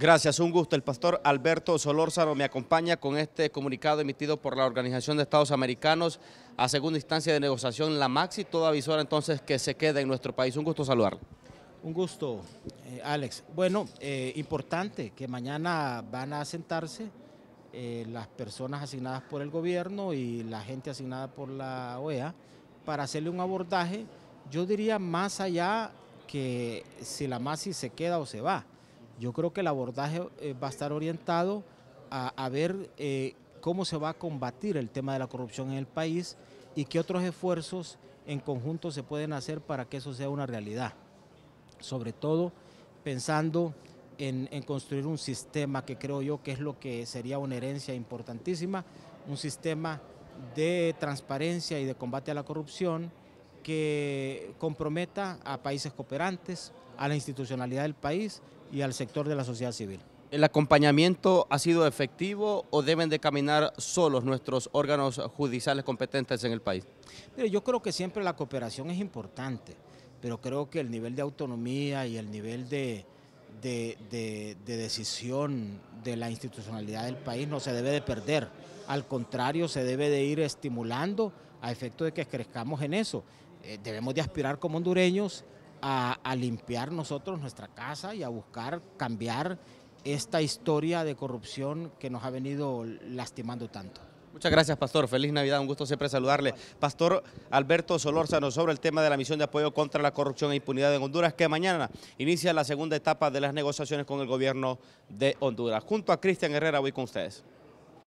Gracias, un gusto. El pastor Alberto Solórzano me acompaña con este comunicado emitido por la Organización de Estados Americanos a segunda instancia de negociación, la MAXI, toda visora entonces que se queda en nuestro país. Un gusto saludarlo. Un gusto, eh, Alex. Bueno, eh, importante que mañana van a sentarse eh, las personas asignadas por el gobierno y la gente asignada por la OEA para hacerle un abordaje, yo diría más allá que si la Maxi se queda o se va. Yo creo que el abordaje eh, va a estar orientado a, ver eh, cómo se va a combatir el tema de la corrupción en el país y qué otros esfuerzos en conjunto se pueden hacer para que eso sea una realidad. Sobre todo pensando en, construir un sistema que creo yo que es lo que sería una herencia importantísima, un sistema de transparencia y de combate a la corrupción que comprometa a países cooperantes, a la institucionalidad del país y al sector de la sociedad civil. ¿El acompañamiento ha sido efectivo o deben de caminar solos nuestros órganos judiciales competentes en el país? Mire, yo creo que siempre la cooperación es importante, pero creo que el nivel de autonomía y el nivel de, de decisión de la institucionalidad del país no se debe de perder. Al contrario, se debe de ir estimulando a efecto de que crezcamos en eso. Eh, debemos de aspirar como hondureños a, a, limpiar nosotros nuestra casa y a buscar cambiar esta historia de corrupción que nos ha venido lastimando tanto. Muchas gracias, Pastor. Feliz Navidad. Un gusto siempre saludarle. Pastor Alberto Solórzano, sobre el tema de la misión de apoyo contra la corrupción e impunidad en Honduras, que mañana inicia la segunda etapa de las negociaciones con el gobierno de Honduras. Junto a Cristian Herrera, voy con ustedes.